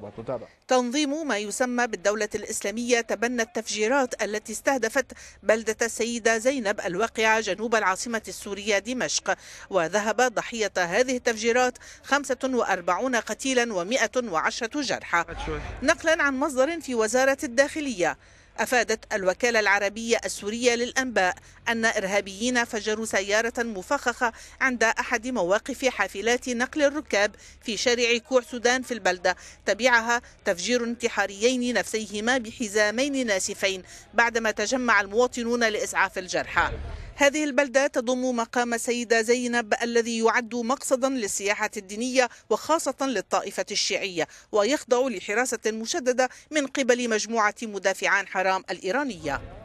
متابعة تنظيم ما يسمى بالدولة الإسلامية تبنى التفجيرات التي استهدفت بلدة السيدة زينب الواقعة جنوب العاصمة السورية دمشق وذهب ضحية هذه التفجيرات 45 قتيلا و110 جرحى نقلا عن مصدر في وزارة الداخلية أفادت الوكالة العربية السورية للأنباء أن إرهابيين فجروا سيارة مفخخة عند أحد مواقف حافلات نقل الركاب في شارع كوع سودان في البلدة تبعها تفجير انتحاريين نفسيهما بحزامين ناسفين بعدما تجمع المواطنون لإسعاف الجرحى هذه البلدة تضم مقام سيدة زينب الذي يعد مقصدا للسياحة الدينية وخاصة للطائفة الشيعية ويخضع لحراسة مشددة من قبل مجموعة مدافعان حرام الإيرانية